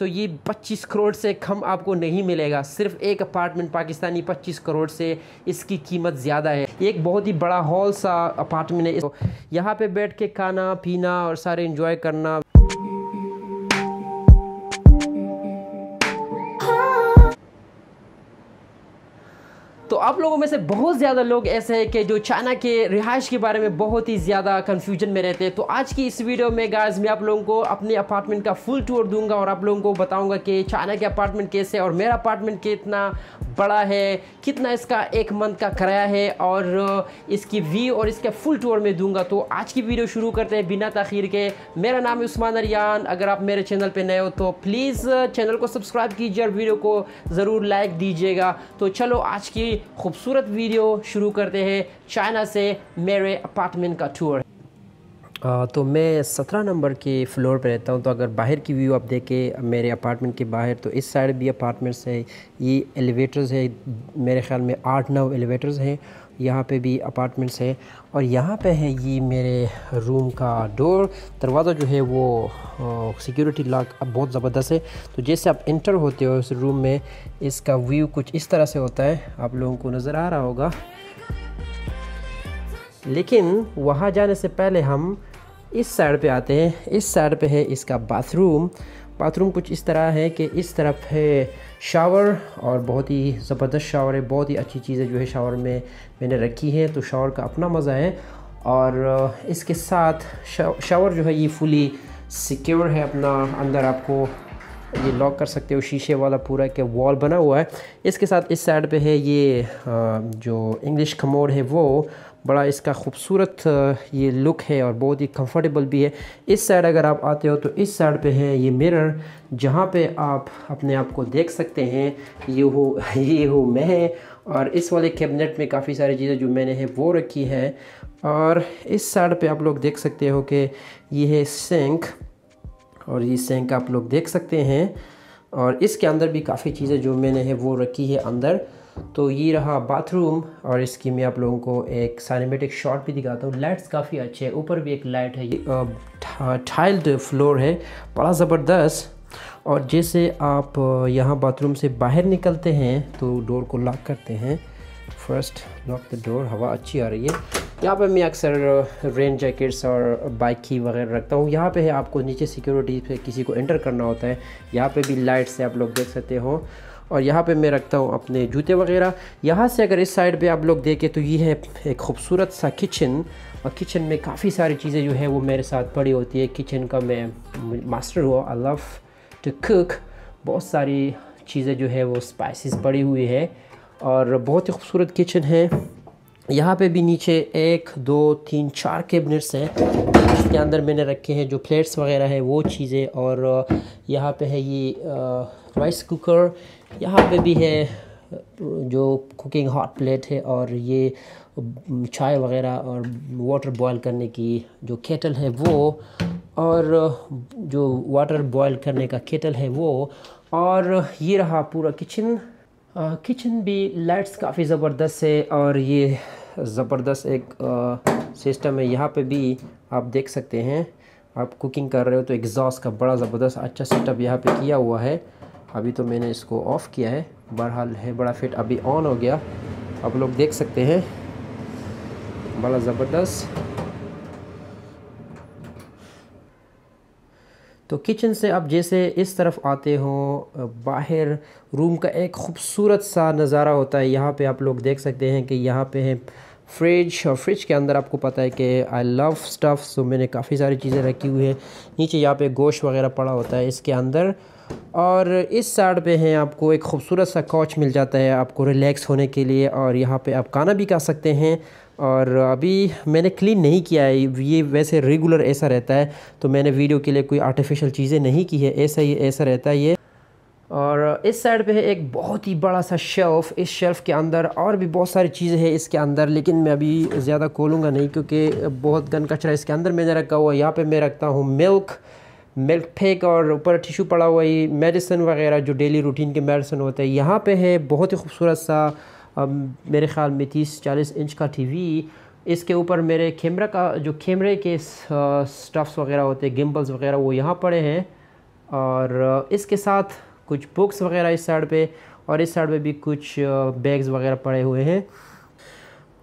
तो ये 25 करोड़ से कम आपको नहीं मिलेगा सिर्फ एक अपार्टमेंट पाकिस्तानी 25 करोड़ से इसकी कीमत ज़्यादा है एक बहुत ही बड़ा हॉल सा अपार्टमेंट है तो यहाँ पे बैठ के खाना पीना और सारे इन्जॉय करना लोगों में से बहुत ज़्यादा लोग ऐसे हैं कि जो चाइना के रिहाइश के बारे में बहुत ही ज़्यादा कन्फ्यूजन में रहते हैं तो आज की इस वीडियो में गाइज मैं आप लोगों को अपने अपार्टमेंट का फुल टूर दूंगा और आप लोगों को बताऊंगा कि चाइना के अपार्टमेंट कैसे और मेरा अपार्टमेंट कितना बड़ा है कितना इसका एक मंथ का किराया है और इसकी व्यू और इसका फुल टूर में दूंगा तो आज की वीडियो शुरू करते हैं बिना तखीर के मेरा नाम है उस्मान अरियान अगर आप मेरे चैनल पर नए हो तो प्लीज़ चैनल को सब्सक्राइब कीजिए और वीडियो को ज़रूर लाइक दीजिएगा तो चलो आज की खूब खूबसूरत वीडियो शुरू करते हैं चाइना से मेरे अपार्टमेंट का टूर आ, तो मैं सत्रह नंबर के फ्लोर पर रहता हूँ तो अगर बाहर की व्यू आप देखें मेरे अपार्टमेंट के बाहर तो इस साइड भी अपार्टमेंट्स है ये एलिवेटर्स है मेरे ख्याल में आठ नौ एलिवेटर्स हैं यहाँ पे भी अपार्टमेंट्स है और यहाँ पे है ये मेरे रूम का डोर दरवाज़ा जो है वो सिक्योरिटी लॉक अब बहुत ज़बरदस्त है तो जैसे आप इंटर होते हो इस रूम में इसका व्यू कुछ इस तरह से होता है आप लोगों को नज़र आ रहा होगा लेकिन वहाँ जाने से पहले हम इस साइड पे आते हैं इस साइड पे है इसका बाथरूम बाथरूम कुछ इस तरह है कि इस तरफ है शावर और बहुत ही ज़बरदस्त शावर है बहुत ही अच्छी चीज़ें जो है शावर में मैंने रखी है तो शावर का अपना मज़ा है और इसके साथ शावर जो है ये फुली सिक्योर है अपना अंदर आपको ये लॉक कर सकते हो शीशे वाला पूरा के वॉल बना हुआ है इसके साथ इस साइड पे है ये जो इंग्लिश खमोर है वो बड़ा इसका खूबसूरत ये लुक है और बहुत ही कंफर्टेबल भी है इस साइड अगर आप आते हो तो इस साइड पे है ये मिरर जहाँ पे आप अपने आप को देख सकते हैं ये हो ये हो मैं और इस वाले कैबिनेट में काफ़ी सारी चीज़ें जो मैंने है वो रखी है और इस साइड पे आप लोग देख सकते हो कि ये है सेंक और ये सेंक आप लोग देख सकते हैं और इसके अंदर भी काफ़ी चीज़ें जो मैंने है वो रखी है अंदर तो ये रहा बाथरूम और इसकी मैं आप लोगों को एक सैनिमेटिक शॉट भी दिखाता हूँ लाइट्स काफ़ी अच्छे हैं ऊपर भी एक लाइट है ये टाइल्ड फ्लोर है बड़ा ज़बरदस्त और जैसे आप यहाँ बाथरूम से बाहर निकलते हैं तो डोर को लॉक करते हैं फर्स्ट लॉक द डोर हवा अच्छी आ रही है यहाँ पे मैं अक्सर रेन जैकेट्स और बाइक की वगैरह रखता हूँ यहाँ पे है आपको नीचे सिक्योरिटी पे किसी को एंटर करना होता है यहाँ पे भी लाइट्स है आप लोग देख सकते हो और यहाँ पे मैं रखता हूँ अपने जूते वगैरह यहाँ से अगर इस साइड पे आप लोग देखें तो ये है एक खूबसूरत सा किचन और किचन में काफ़ी सारी चीज़ें जो है वो मेरे साथ पड़ी होती है किचन का मैं मास्टर हुआ आई लव टू कुक बहुत सारी चीज़ें जो है वो स्पाइसेस पड़ी हुई है और बहुत ही खूबसूरत किचन है यहाँ पे भी नीचे एक दो तीन चार कैबिनेट्स हैं इसके अंदर मैंने रखे हैं जो प्लेट्स वगैरह है वो चीज़ें और यहाँ पे है ये राइस कुकर यहाँ पे भी है जो कुकिंग हॉट प्लेट है और ये चाय वगैरह और वाटर बॉयल करने की जो केटल है वो और जो वाटर बॉयल करने का केटल है वो और ये रहा पूरा किचन किचन भी लाइट्स काफ़ी ज़बरदस्त है और ये ज़बरदस्त एक सिस्टम है यहाँ पे भी आप देख सकते हैं आप कुकिंग कर रहे हो तो एग्जॉस्ट का बड़ा ज़बरदस्त अच्छा सेटअप यहाँ पे किया हुआ है अभी तो मैंने इसको ऑफ़ किया है बहरहाल है बड़ा फिट अभी ऑन हो गया आप लोग देख सकते हैं बड़ा ज़बरदस्त तो किचन से आप जैसे इस तरफ आते हो बाहर रूम का एक खूबसूरत सा नज़ारा होता है यहाँ पे आप लोग देख सकते हैं कि यहाँ पे है फ्रिज और फ्रिज के अंदर आपको पता है कि आई लव स्टफ़ सो मैंने काफ़ी सारी चीज़ें रखी हुई है नीचे यहाँ पे गोश्त वगैरह पड़ा होता है इसके अंदर और इस साइड पे हैं आपको एक ख़ूबसूरत सा कोच मिल जाता है आपको रिलैक्स होने के लिए और यहाँ पे आप खाना भी खा सकते हैं और अभी मैंने क्लीन नहीं किया है ये वैसे रेगुलर ऐसा रहता है तो मैंने वीडियो के लिए कोई आर्टिफिशियल चीज़ें नहीं की है ऐसा ही ऐसा रहता है ये और इस साइड पे है एक बहुत ही बड़ा सा शेल्फ़ इस शेल्फ़ के अंदर और भी बहुत सारी चीज़ें हैं इसके अंदर लेकिन मैं अभी ज़्यादा खोलूँगा नहीं क्योंकि बहुत गन कचरा इसके अंदर मैंने रखा हुआ यहाँ पर मैं रखता हूँ मिल्क मिल्क फेक और ऊपर टिशू पड़ा हुआ ही मेडिसन वगैरह जो डेली रूटीन के मेडिसन होते हैं यहाँ पे है बहुत ही खूबसूरत सा मेरे ख़्याल में तीस चालीस इंच का टीवी इसके ऊपर मेरे कैमरा का जो कैमरे के स्टफ्स वगैरह होते हैं गिम्बल्स वगैरह वो यहाँ पड़े हैं और इसके साथ कुछ बुक्स वगैरह इस साइड पर और इस साइड पर भी कुछ बैग्स वगैरह पड़े हुए हैं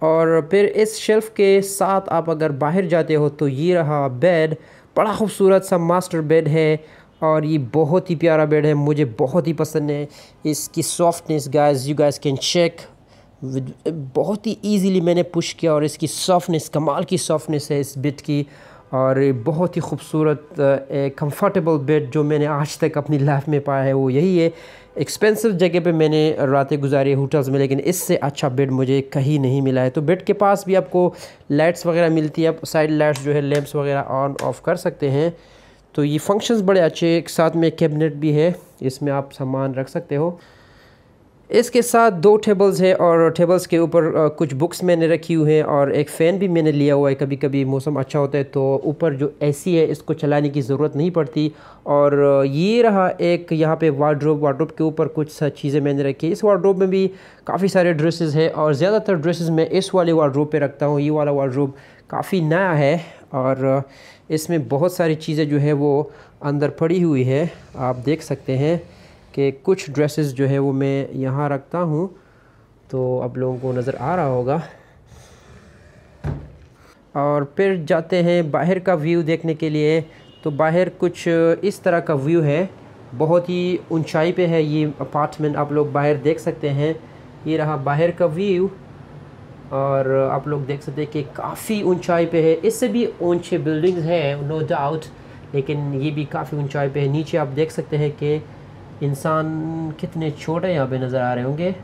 और फिर इस शेल्फ़ के साथ आप अगर बाहर जाते हो तो ये रहा बेड बड़ा खूबसूरत सा मास्टर बेड है और ये बहुत ही प्यारा बेड है मुझे बहुत ही पसंद है इसकी softness guys you guys can check बहुत ही इजीली मैंने पुश किया और इसकी सॉफ्टनेस कमाल की सॉफ्टनेस है इस बेड की और बहुत ही खूबसूरत कंफर्टेबल बेड जो मैंने आज तक अपनी लाइफ में पाया है वो यही है एक्सपेंसिव जगह पे मैंने रातें गुजारी होटल्स में लेकिन इससे अच्छा बेड मुझे कहीं नहीं मिला है तो बेड के पास भी आपको लाइट्स वगैरह मिलती है आप साइड लाइट्स जो है लैंप्स वगैरह ऑन ऑफ कर सकते हैं तो ये फंक्शंस बड़े अच्छे एक साथ में कैबिनेट भी है इसमें आप सामान रख सकते हो इसके साथ दो टेबल्स हैं और टेबल्स के ऊपर कुछ बुक्स मैंने रखी हुई हैं और एक फ़ैन भी मैंने लिया हुआ है कभी कभी मौसम अच्छा होता है तो ऊपर जो एसी है इसको चलाने की ज़रूरत नहीं पड़ती और ये रहा एक यहाँ पे वार्ड्रोब वार्ड्रोब के ऊपर कुछ चीज़ें मैंने रखी इस वार्ड्रोब में भी काफ़ी सारे ड्रेसेस है और ज़्यादातर ड्रेसेस मैं इस वाले वार्ड्रोब पर रखता हूँ ये वाला वार्ड्रोब काफ़ी नया है और इसमें बहुत सारी चीज़ें जो है वो अंदर पड़ी हुई है आप देख सकते हैं कि कुछ ड्रेसेस जो है वो मैं यहाँ रखता हूँ तो आप लोगों को नज़र आ रहा होगा और फिर जाते हैं बाहर का व्यू देखने के लिए तो बाहर कुछ इस तरह का व्यू है बहुत ही ऊंचाई पे है ये अपार्टमेंट आप लोग बाहर देख सकते हैं ये रहा बाहर का व्यू और आप लोग देख सकते हैं कि काफ़ी ऊंचाई पे है इससे भी ऊंचे बिल्डिंग्स हैं नो डाउट लेकिन ये भी काफ़ी ऊंचाई पे है नीचे आप देख सकते हैं कि इंसान कितने छोटे यहाँ पे नज़र आ रहे होंगे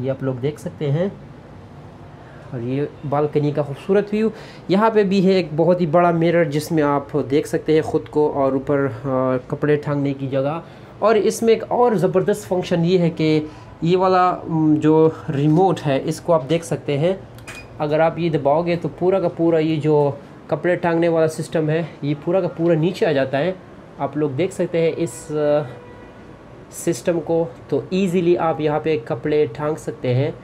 ये आप लोग देख सकते हैं और ये बालकनी का खूबसूरत व्यू यहाँ पे भी है एक बहुत ही बड़ा मिरर जिसमें आप देख सकते हैं ख़ुद को और ऊपर कपड़े टांगने की जगह और इसमें एक और ज़बरदस्त फंक्शन ये है कि ये वाला जो रिमोट है इसको आप देख सकते हैं अगर आप ये दबाओगे तो पूरा का पूरा ये जो कपड़े टांगने वाला सिस्टम है ये पूरा का पूरा नीचे आ जाता है आप लोग देख सकते हैं इस सिस्टम को तो ईज़िली आप यहाँ पे कपड़े टांग सकते हैं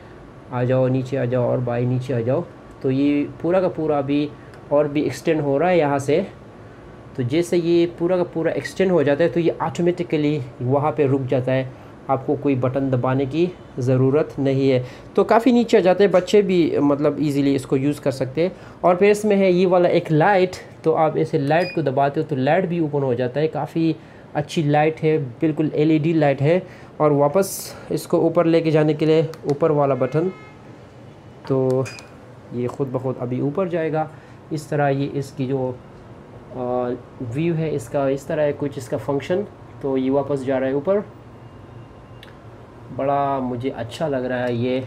आ जाओ नीचे आ जाओ और बाई नीचे आ जाओ तो ये पूरा का पूरा भी और भी एक्सटेंड हो रहा है यहाँ से तो जैसे ये पूरा का पूरा एक्सटेंड हो जाता है तो ये ऑटोमेटिकली वहाँ पे रुक जाता है आपको कोई बटन दबाने की ज़रूरत नहीं है तो काफ़ी नीचे आ जाते हैं बच्चे भी मतलब इजीली इसको यूज़ कर सकते हैं और फिर इसमें है ये वाला एक लाइट तो आप ऐसे लाइट को दबाते हो तो लाइट भी ओपन हो जाता है काफ़ी अच्छी लाइट है बिल्कुल एलईडी लाइट है और वापस इसको ऊपर लेके जाने के लिए ऊपर वाला बटन तो ये ख़ुद ब खुद अभी ऊपर जाएगा इस तरह ये इसकी जो व्यू है इसका इस तरह है कुछ इसका फंक्शन तो ये वापस जा रहा है ऊपर बड़ा मुझे अच्छा लग रहा है ये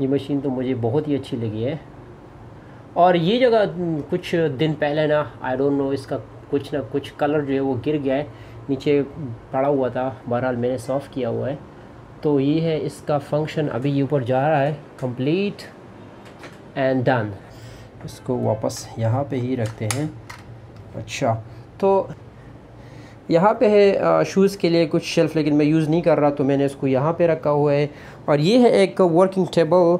ये मशीन तो मुझे बहुत ही अच्छी लगी है और ये जगह कुछ दिन पहले ना आई डोंट नो इसका कुछ ना कुछ कलर जो है वो गिर गया है नीचे पड़ा हुआ था बहरहाल मैंने सॉफ़ किया हुआ है तो ये है इसका फंक्शन अभी ये ऊपर जा रहा है कंप्लीट एंड डन इसको वापस यहाँ पे ही रखते हैं अच्छा तो यहाँ पे है शूज़ के लिए कुछ शेल्फ़ लेकिन मैं यूज़ नहीं कर रहा तो मैंने इसको यहाँ पे रखा हुआ है और ये है एक वर्किंग टेबल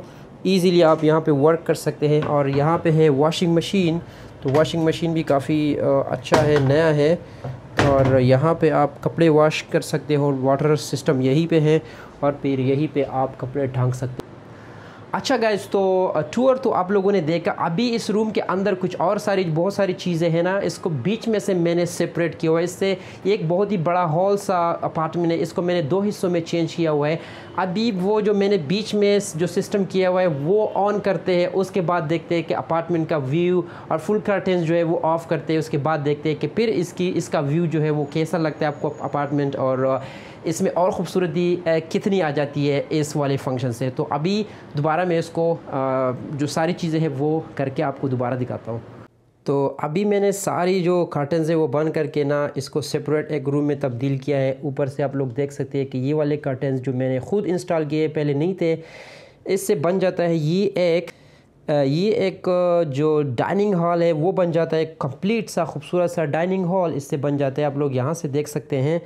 इजीली आप यहाँ पे वर्क कर सकते हैं और यहाँ पे है वॉशिंग मशीन तो वॉशिंग मशीन भी काफ़ी अच्छा है नया है और यहाँ पे आप कपड़े वॉश कर सकते हो वाटर सिस्टम यहीं पे है और फिर यहीं पे आप कपड़े ढांक सकते अच्छा गाइज तो टूर तो आप लोगों ने देखा अभी इस रूम के अंदर कुछ और सारी बहुत सारी चीज़ें हैं ना इसको बीच में से मैंने सेपरेट किया हुआ है इससे एक बहुत ही बड़ा हॉल सा अपार्टमेंट है इसको मैंने दो हिस्सों में चेंज किया हुआ है अभी वो जो मैंने बीच में जो सिस्टम किया हुआ है वो ऑन करते हैं उसके बाद देखते हैं कि अपार्टमेंट का व्यू और फुल कर्टन जो है वो ऑफ़ करते हैं उसके बाद देखते हैं कि फिर इसकी इसका व्यू जो है वो कैसा लगता है आपको अपार्टमेंट और इसमें और ख़ूबसूरती कितनी आ जाती है इस वाले फंक्शन से तो अभी दोबारा मैं इसको जो सारी चीज़ें हैं वो करके आपको दोबारा दिखाता हूँ तो अभी मैंने सारी जो कर्टन्स है वो बंद करके ना इसको सेपरेट एक रूम में तब्दील किया है ऊपर से आप लोग देख सकते हैं कि ये वाले कर्टन्स जो मैंने ख़ुद इंस्टॉल किए पहले नहीं थे इससे बन जाता है ये एक ये एक जो डाइनिंग हॉल है वो बन जाता है कंप्लीट सा खूबसूरत सा डाइनिंग हॉल इससे बन जाता है आप लोग यहाँ से देख सकते हैं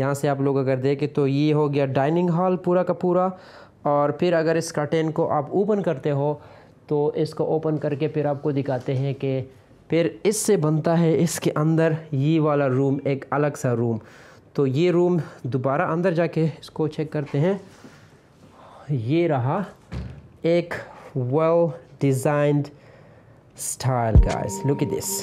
यहाँ से आप लोग अगर देखें तो ये हो गया डाइनिंग हॉल पूरा का पूरा और फिर अगर इस कर्टेन को आप ओपन करते हो तो इसको ओपन करके फिर आपको दिखाते हैं कि फिर इससे बनता है इसके अंदर ये वाला रूम एक अलग सा रूम तो ये रूम दोबारा अंदर जाके इसको चेक करते हैं ये रहा एक well designed style guys look at this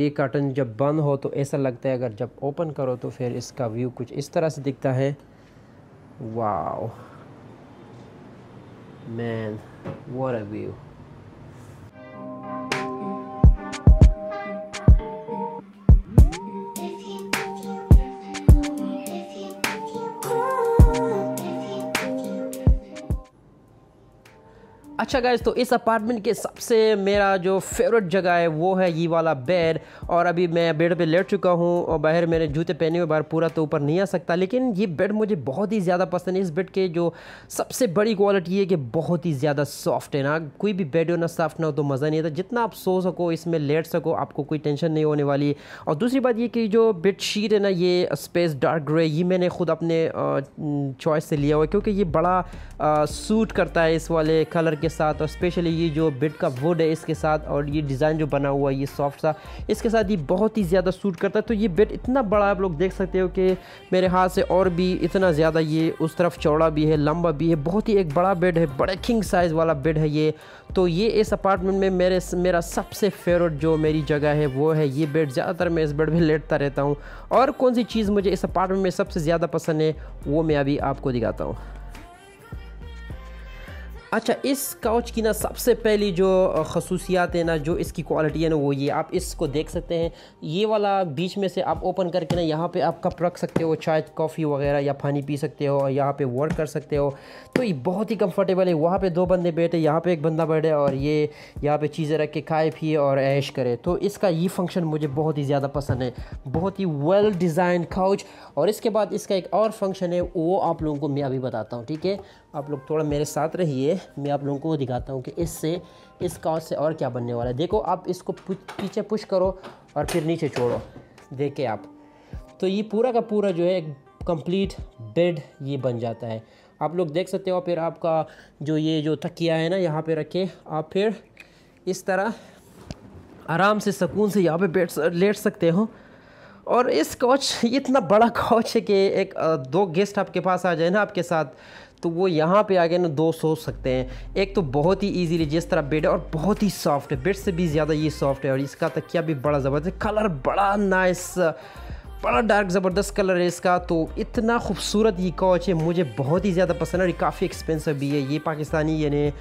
ये कर्टन जब बंद हो तो ऐसा लगता है अगर जब ओपन करो तो फिर इसका व्यू कुछ इस तरह से दिखता है wow man what a view अच्छा गाइज तो इस अपार्टमेंट के सबसे मेरा जो फेवरेट जगह है वो है ये वाला बेड और अभी मैं बेड पे लेट चुका हूँ और बाहर मैंने जूते पहने हुए बाहर पूरा तो ऊपर नहीं आ सकता लेकिन ये बेड मुझे बहुत ही ज़्यादा पसंद है इस बेड के जो सबसे बड़ी क्वालिटी है कि बहुत ही ज़्यादा सॉफ्ट है ना कोई भी बेड हो ना सॉफ्ट ना हो तो मज़ा नहीं आता जितना आप सो सको इसमें लेट सको आपको कोई टेंशन नहीं होने वाली और दूसरी बात ये कि जो बेड शीट है ना ये स्पेस डार्क ग्रे ये मैंने खुद अपने चॉइस से लिया हुआ है क्योंकि ये बड़ा सूट करता है इस वाले कलर के साथ और स्पेशली ये जो बेड का वुड है इसके साथ और ये डिज़ाइन जो बना हुआ है ये सॉफ्ट सा इसके साथ ये बहुत ही ज़्यादा सूट करता है तो ये बेड इतना बड़ा आप लोग देख सकते हो कि मेरे हाथ से और भी इतना ज़्यादा ये उस तरफ चौड़ा भी है लंबा भी है बहुत ही एक बड़ा बेड है बड़े किंग साइज़ वाला बेड है ये तो ये इस अपार्टमेंट में मेरे मेरा सबसे फेवरेट जो मेरी जगह है वो है ये बेड ज़्यादातर मैं इस बेड पर लेटता रहता हूँ और कौन सी चीज़ मुझे इस अपार्टमेंट में सबसे ज़्यादा पसंद है वो मैं अभी आपको दिखाता हूँ अच्छा इस काउच की ना सबसे पहली जो खसूसियात है ना जो इसकी क्वालिटी है ना वो ये आप इसको देख सकते हैं ये वाला बीच में से आप ओपन करके ना यहाँ पे आप कप रख सकते हो चाय कॉफ़ी वगैरह या पानी पी सकते हो और यहाँ पे वर्क कर सकते हो तो ये बहुत ही कंफर्टेबल है वहाँ पे दो बंदे बैठे यहाँ पे एक बंदा बैठे और ये यहाँ पर चीज़ें रख के खाए पिए और ऐश करे तो इसका ये फंक्शन मुझे बहुत ही ज़्यादा पसंद है बहुत ही वेल डिज़ाइन काउच और इसके बाद इसका एक और फंक्शन है वो आप लोगों को मैं अभी बताता हूँ ठीक है आप लोग थोड़ा मेरे साथ रहिए मैं आप लोगों को दिखाता हूँ कि इससे इस कांच से और क्या बनने वाला है देखो आप इसको पीछे पुश करो और फिर नीचे छोड़ो देखे आप तो ये पूरा का पूरा जो है एक कंप्लीट बेड ये बन जाता है आप लोग देख सकते हो फिर आपका जो ये जो तकिया है ना यहाँ पे रखे आप फिर इस तरह आराम से सुकून से यहाँ पे बैठ लेट सकते हो और इस कोच इतना बड़ा कोच है कि एक दो गेस्ट आपके पास आ जाए ना आपके साथ तो वो यहाँ पे आगे ना दो सोच सकते हैं एक तो बहुत ही इजीली जिस तरह बेड है और बहुत ही सॉफ्ट है बेड से भी ज़्यादा ये सॉफ्ट है और इसका तकिया भी बड़ा ज़बरदस्त कलर बड़ा नाइस बड़ा डार्क ज़बरदस्त कलर है इसका तो इतना खूबसूरत ये कॉच है मुझे बहुत ही ज़्यादा पसंद है और काफ़ी एक्सपेंसिव भी है ये पाकिस्तानी यानी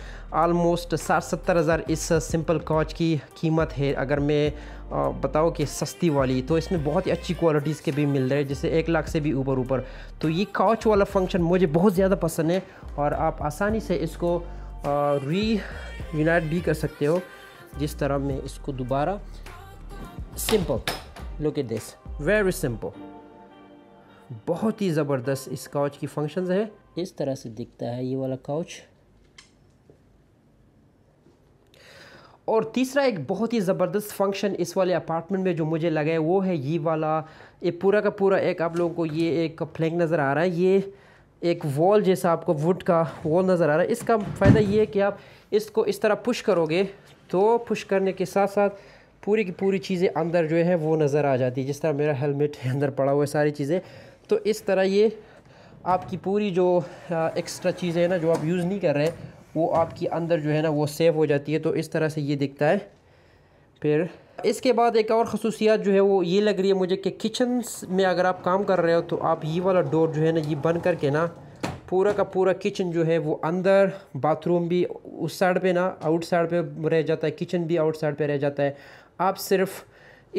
आलमोस्ट साठ सत्तर हज़ार इस सिंपल कॉच की कीमत है अगर मैं बताओ कि सस्ती वाली तो इसमें बहुत ही अच्छी क्वालिटीज़ के भी मिल रहे हैं जैसे एक लाख से भी ऊपर ऊपर तो ये कॉच वाला फंक्शन मुझे बहुत ज़्यादा पसंद है और आप आसानी से इसको री यूनाइट भी कर सकते हो जिस तरह मैं इसको दोबारा simple locate at very simple बहुत ही ज़बरदस्त इस काउच की फंक्शंस है इस तरह से दिखता है ये वाला काउच और तीसरा एक बहुत ही ज़बरदस्त फंक्शन इस वाले अपार्टमेंट में जो मुझे लगा है वो है ये वाला ये पूरा का पूरा एक आप लोगों को ये एक फ्लैंग नज़र आ रहा है ये एक वॉल जैसा आपको वुड का वॉल नज़र आ रहा है इसका फ़ायदा ये है कि आप इसको इस तरह पुश करोगे तो पुश करने के साथ साथ पूरी की पूरी चीज़ें अंदर जो है वो नज़र आ जाती है जिस तरह मेरा हेलमेट अंदर पड़ा हुआ है सारी चीज़ें तो इस तरह ये आपकी पूरी जो एक्स्ट्रा चीज़ें हैं ना जो आप यूज़ नहीं कर रहे वो आपकी अंदर जो है ना वो सेफ हो जाती है तो इस तरह से ये दिखता है फिर इसके बाद एक और खसूसियात जो है वो ये लग रही है मुझे कि किचन में अगर आप काम कर रहे हो तो आप ये वाला डोर जो है ना ये बंद करके ना पूरा का पूरा किचन जो है वो अंदर बाथरूम भी उस साइड पे ना आउट साइड पे रह जाता है किचन भी आउट साइड पे रह जाता है आप सिर्फ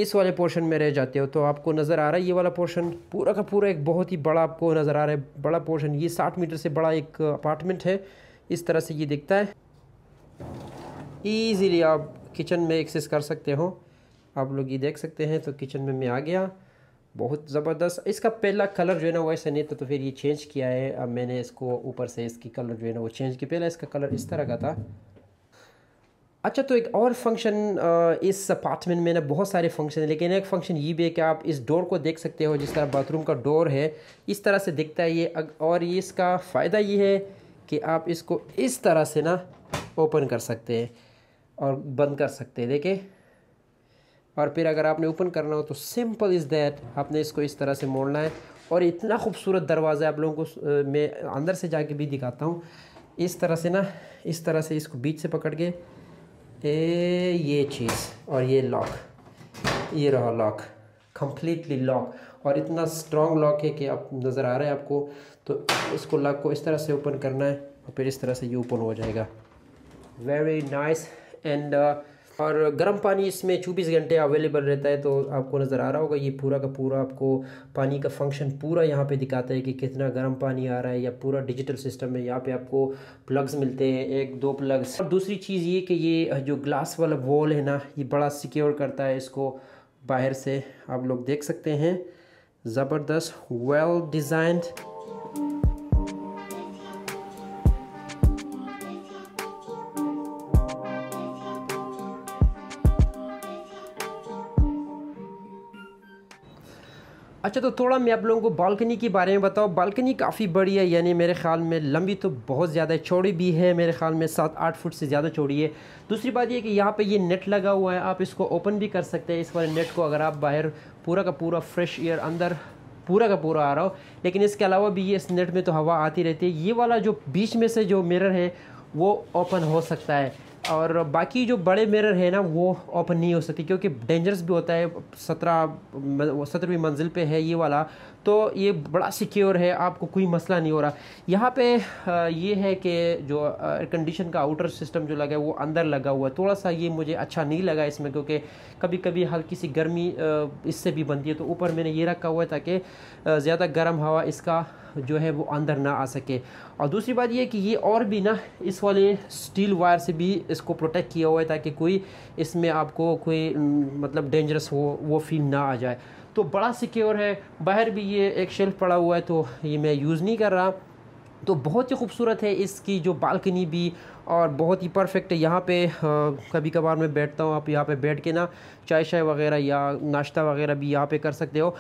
इस वाले पोर्शन में रह जाते हो तो आपको नज़र आ रहा है ये वाला पोर्शन पूरा का पूरा एक बहुत ही बड़ा आपको नज़र आ रहा है बड़ा पोर्शन ये साठ मीटर से बड़ा एक अपार्टमेंट है इस तरह से ये दिखता है ईजीली आप किचन में एक्सेस कर सकते हो आप लोग ये देख सकते हैं तो किचन में मैं आ गया बहुत ज़बरदस्त इसका पहला कलर जो है ना वैसे नहीं था तो फिर ये चेंज किया है अब मैंने इसको ऊपर से इसकी कलर जो है ना वो चेंज किया पहला इसका कलर इस तरह का था अच्छा तो एक और फंक्शन uh, इस अपार्टमेंट में ना बहुत सारे फंक्शन है लेकिन एक फंक्शन ये भी है कि आप इस डोर को देख सकते हो जिस तरह बाथरूम का डोर है इस तरह से दिखता है ये और ये इसका फ़ायदा ये है कि आप इसको इस तरह से ना ओपन कर सकते हैं और बंद कर सकते हैं देखें और फिर अगर आपने ओपन करना हो तो सिंपल इज़ दैट आपने इसको इस तरह से मोड़ना है और इतना खूबसूरत दरवाज़ा है आप लोगों को uh, मैं अंदर से जाके भी दिखाता हूँ इस तरह से ना इस तरह से इसको बीच से पकड़ के ए ये चीज़ और ये लॉक ये रहा लॉक कम्प्लीटली लॉक और इतना स्ट्रॉन्ग लॉक है कि आप नज़र आ रहे हैं आपको तो इसको लॉक को इस तरह से ओपन करना है और फिर इस तरह से ये ओपन हो जाएगा वेरी नाइस एंड और गर्म पानी इसमें चौबीस घंटे अवेलेबल रहता है तो आपको नज़र आ रहा होगा ये पूरा का पूरा आपको पानी का फंक्शन पूरा यहाँ पे दिखाता है कि कितना गर्म पानी आ रहा है या पूरा डिजिटल सिस्टम है यहाँ पे आपको प्लग्स मिलते हैं एक दो प्लग्स और दूसरी चीज़ ये कि ये जो ग्लास वाला वॉल है ना ये बड़ा सिक्योर करता है इसको बाहर से आप लोग देख सकते हैं ज़बरदस्त वेल डिज़ाइंड अच्छा तो थोड़ा मैं आप लोगों को बालकनी के बारे में बताऊँ बालकनी काफ़ी बड़ी है यानी मेरे ख्याल में लंबी तो बहुत ज़्यादा है चौड़ी भी है मेरे ख्याल में सात आठ फुट से ज़्यादा चौड़ी है दूसरी बात यह कि यहाँ पे ये नेट लगा हुआ है आप इसको ओपन भी कर सकते हैं इस वाले नेट को अगर आप बाहर पूरा का पूरा फ्रेश एयर अंदर पूरा का पूरा आ रहा हो लेकिन इसके अलावा भी ये इस नेट में तो हवा आती रहती है ये वाला जो बीच में से जो मिरर है वो ओपन हो सकता है और बाकी जो बड़े मिरर है ना वो ओपन नहीं हो सकती क्योंकि डेंजरस भी होता है सत्रह सत्रहवीं मंजिल पे है ये वाला तो ये बड़ा सिक्योर है आपको कोई मसला नहीं हो रहा यहाँ पे ये है कि जो एयर कंडीशन का आउटर सिस्टम जो लगा है वो अंदर लगा हुआ है थोड़ा सा ये मुझे अच्छा नहीं लगा इसमें क्योंकि कभी कभी हल्की सी गर्मी इससे भी बनती है तो ऊपर मैंने ये रखा हुआ है ताकि ज़्यादा गर्म हवा इसका जो है वो अंदर ना आ सके और दूसरी बात ये कि ये और भी ना इस वाले स्टील वायर से भी इसको प्रोटेक्ट किया हुआ है ताकि कोई इसमें आपको कोई मतलब डेंजरस हो वो फील ना आ जाए तो बड़ा सिक्योर है बाहर भी ये एक शेल्फ पड़ा हुआ है तो ये मैं यूज़ नहीं कर रहा तो बहुत ही खूबसूरत है इसकी जो बालकनी भी और बहुत ही परफेक्ट है यहाँ पे आ, कभी कभार मैं बैठता हूँ आप यहाँ पे बैठ के ना चाय शाय वगैरह या नाश्ता वगैरह भी यहाँ पे कर सकते हो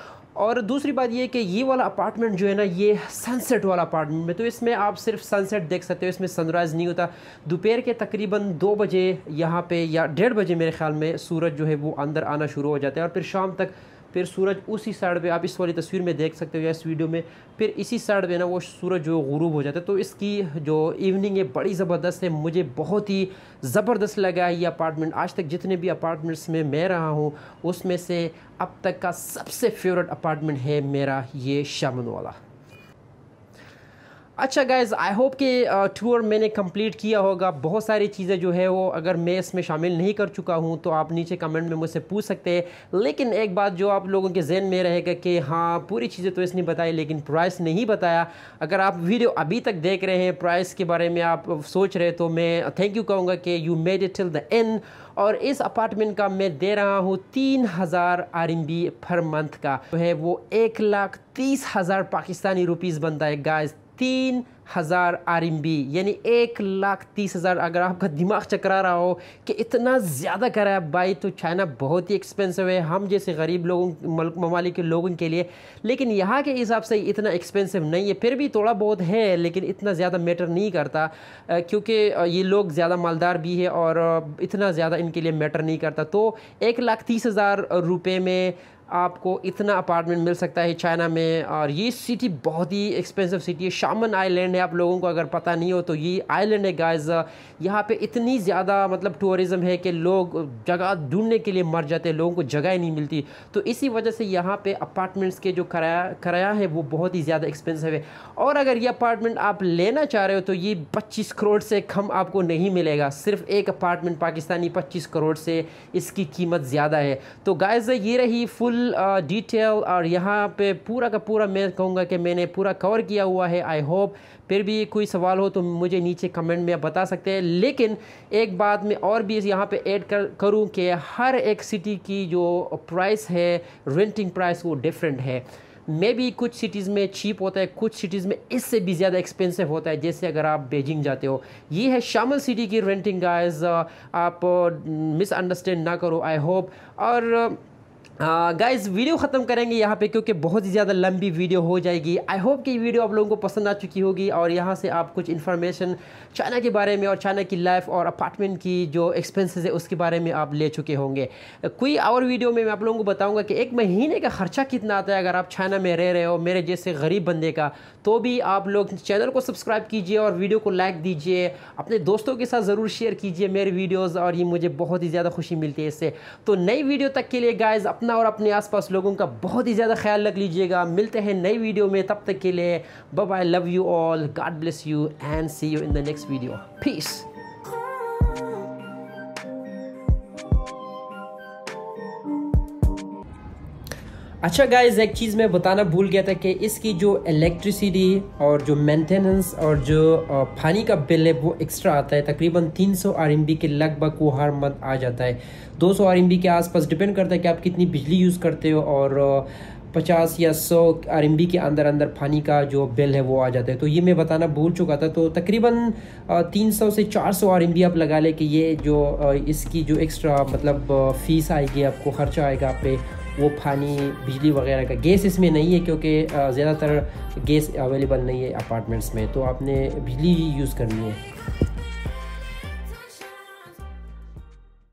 और दूसरी बात ये कि ये वाला अपार्टमेंट जो है ना ये सनसेट वाला अपार्टमेंट में तो इसमें आप सिर्फ सनसेट देख सकते हो इसमें सनराइज़ नहीं होता दोपहर के तकरीबन दो बजे यहाँ पे या डेढ़ बजे मेरे ख्याल में सूरज जो है वो अंदर आना शुरू हो जाता है और फिर शाम तक फिर सूरज उसी साइड पे आप इस वाली तस्वीर में देख सकते हो या इस वीडियो में फिर इसी साइड पे ना वो सूरज जो गुरूब हो जाता है तो इसकी जो इवनिंग है बड़ी ज़बरदस्त है मुझे बहुत ही ज़बरदस्त लगा है ये अपार्टमेंट आज तक जितने भी अपार्टमेंट्स में मैं रहा हूँ उसमें से अब तक का सबसे फेवरेट अपार्टमेंट है मेरा ये शामन वाला अच्छा गाइज़ आई होप कि टूर uh, मैंने कंप्लीट किया होगा बहुत सारी चीज़ें जो है वो अगर मैं इसमें शामिल नहीं कर चुका हूँ तो आप नीचे कमेंट में मुझसे पूछ सकते हैं लेकिन एक बात जो आप लोगों के जहन में रहेगा कि हाँ पूरी चीज़ें तो इसने बताई लेकिन प्राइस नहीं बताया अगर आप वीडियो अभी तक देख रहे हैं प्राइस के बारे में आप सोच रहे तो मैं थैंक यू कहूँगा कि you made it till the end और इस अपार्टमेंट का मैं दे रहा हूँ तीन हज़ार R M B per month का तो है वो एक लाख तीस हज़ार पाकिस्तानी रुपीज़ बनता है गाइस तीन हज़ार आर यानी एक लाख तीस हज़ार अगर आपका दिमाग चकरा रहा हो कि इतना ज़्यादा करा है भाई तो चाइना बहुत ही एक्सपेंसिव है हम जैसे गरीब लोगों ममालिक के लोगों के लिए लेकिन यहाँ के हिसाब से इतना एक्सपेंसिव नहीं है फिर भी थोड़ा बहुत है लेकिन इतना ज़्यादा मैटर नहीं करता क्योंकि ये लोग ज़्यादा मालदार भी है और इतना ज़्यादा इनके लिए मैटर नहीं करता तो एक लाख तीस हज़ार रुपये में आपको इतना अपार्टमेंट मिल सकता है चाइना में और ये सिटी बहुत ही एक्सपेंसिव सिटी है शामन आइलैंड है आप लोगों को अगर पता नहीं हो तो ये आइलैंड है गाइस यहाँ पे इतनी ज़्यादा मतलब टूरिज़्म है कि लोग जगह ढूंढने के लिए मर जाते हैं लोगों को जगह ही नहीं मिलती तो इसी वजह से यहाँ पर अपार्टमेंट्स के जो कराया कराया है वो बहुत ही ज़्यादा एक्सपेंसिव है और अगर ये अपार्टमेंट आप लेना चाह रहे हो तो ये पच्चीस करोड़ से कम आपको नहीं मिलेगा सिर्फ एक अपार्टमेंट पाकिस्तानी पच्चीस करोड़ से इसकी कीमत ज़्यादा है तो गाइज ये रही फुल फुल डिटेल uh, और यहाँ पे पूरा का पूरा मैं कहूँगा कि मैंने पूरा कवर किया हुआ है आई होप फिर भी कोई सवाल हो तो मुझे नीचे कमेंट में बता सकते हैं लेकिन एक बात मैं और भी यहाँ पे ऐड कर करूँ कि हर एक सिटी की जो प्राइस है रेंटिंग प्राइस वो डिफरेंट है मे भी कुछ सिटीज़ में चीप होता है कुछ सिटीज़ में इससे भी ज़्यादा एक्सपेंसिव होता है जैसे अगर आप बेजिंग जाते हो ये है शामल सिटी की रेंटिंग गाइस uh, आप मिसअंडरस्टैंड uh, ना करो आई होप और गाइज वीडियो ख़त्म करेंगे यहाँ पे क्योंकि बहुत ही ज़्यादा लंबी वीडियो हो जाएगी आई होप कि वीडियो आप लोगों को पसंद आ चुकी होगी और यहाँ से आप कुछ इन्फॉर्मेशन चाइना के बारे में और चाइना की लाइफ और अपार्टमेंट की जो एक्सपेंसेस है उसके बारे में आप ले चुके होंगे कोई और वीडियो में मैं आप लोगों को बताऊँगा कि एक महीने का ख़र्चा कितना आता है अगर आप चाइना में रह रहे हो मेरे जैसे गरीब बंदे का तो भी आप लोग चैनल को सब्सक्राइब कीजिए और वीडियो को लाइक दीजिए अपने दोस्तों के साथ ज़रूर शेयर कीजिए मेरे वीडियोज़ और ये मुझे बहुत ही ज़्यादा खुशी मिलती है इससे तो नई वीडियो तक के लिए गाइज़ अपना अपना और अपने आसपास लोगों का बहुत ही ज़्यादा ख्याल रख लीजिएगा मिलते हैं नई वीडियो में तब तक के लिए बब I love you all God bless you and see you in the next video peace अच्छा गाइज एक चीज़ मैं बताना भूल गया था कि इसकी जो इलेक्ट्रिसिटी और जो मेंटेनेंस और जो पानी का बिल है वो एक्स्ट्रा आता है तकरीबन 300 सौ के लगभग वो हर मंथ आ जाता है 200 सौ के आसपास डिपेंड करता है कि आप कितनी बिजली यूज़ करते हो और पचास या सौ आर के अंदर अंदर पानी का जो बिल है वो आ जाता है तो ये मैं बताना भूल चुका था तो तकरीबन तीन सौ से चार सौ आर आप लगा लें कि ये जो इसकी जो एक्स्ट्रा मतलब फ़ीस आएगी आपको खर्चा आएगा आप पे वो पानी बिजली वगैरह का गैस इसमें नहीं है क्योंकि ज़्यादातर गैस अवेलेबल नहीं है अपार्टमेंट्स में तो आपने बिजली ही यूज़ करनी है